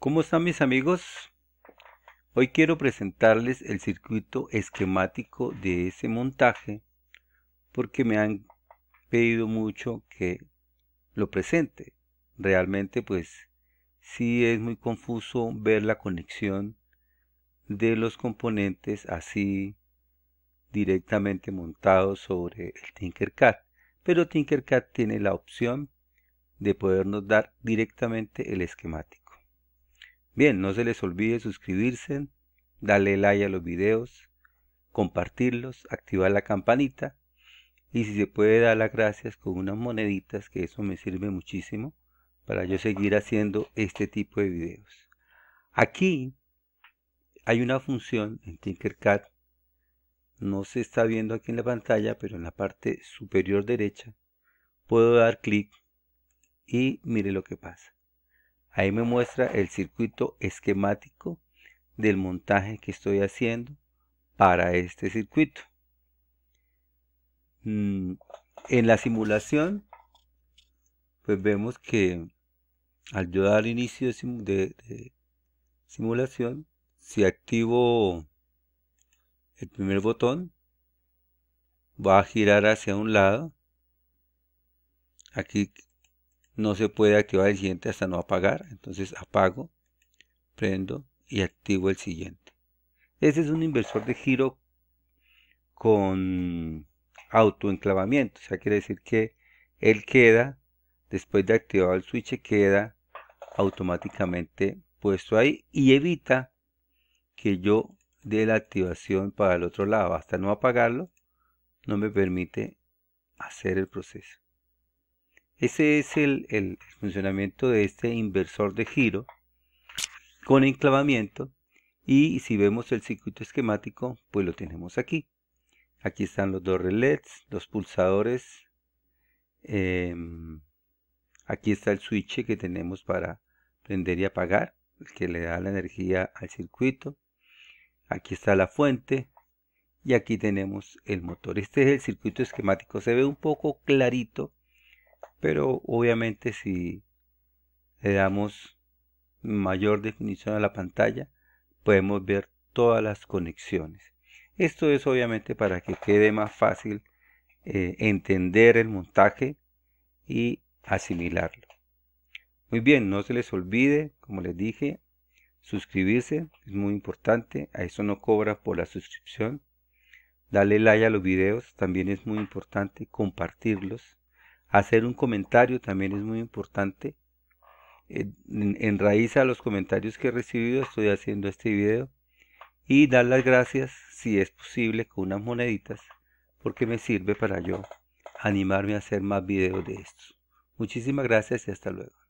¿Cómo están mis amigos? Hoy quiero presentarles el circuito esquemático de ese montaje porque me han pedido mucho que lo presente. Realmente pues sí es muy confuso ver la conexión de los componentes así directamente montados sobre el Tinkercad. Pero Tinkercad tiene la opción de podernos dar directamente el esquemático. Bien, no se les olvide suscribirse, darle like a los videos, compartirlos, activar la campanita y si se puede dar las gracias con unas moneditas que eso me sirve muchísimo para yo seguir haciendo este tipo de videos. Aquí hay una función en Tinkercad, no se está viendo aquí en la pantalla, pero en la parte superior derecha puedo dar clic y mire lo que pasa. Ahí me muestra el circuito esquemático del montaje que estoy haciendo para este circuito. Mm, en la simulación, pues vemos que al yo dar inicio de, de simulación, si activo el primer botón, va a girar hacia un lado. Aquí no se puede activar el siguiente hasta no apagar. Entonces apago, prendo y activo el siguiente. Este es un inversor de giro con autoenclavamiento. O sea, quiere decir que él queda, después de activado el switch, queda automáticamente puesto ahí y evita que yo dé la activación para el otro lado. Hasta no apagarlo, no me permite hacer el proceso. Ese es el, funcionamiento de este inversor de giro con enclavamiento y si vemos el circuito esquemático, pues lo tenemos aquí. Aquí están los dos relés, los pulsadores. Em, aquí está el switch que tenemos para prender y apagar, que le da la energía al circuito. Aquí está la fuente y aquí tenemos el motor. Este es el circuito esquemático. Se ve un poco clarito pero obviamente si le damos mayor definición a la pantalla, podemos ver todas las conexiones. Esto es obviamente para que quede más fácil eh, entender el montaje y asimilarlo. Muy bien, no se les olvide, como les dije, suscribirse, es muy importante, a eso no cobra por la suscripción. Dale like a los videos, también es muy importante compartirlos hacer un comentario también es muy importante. En, raíz a los comentarios que he recibido estoy haciendo este video y dar las gracias si es posible con unas moneditas porque me sirve para yo animarme a hacer más videos de estos. Muchísimas gracias y hasta luego.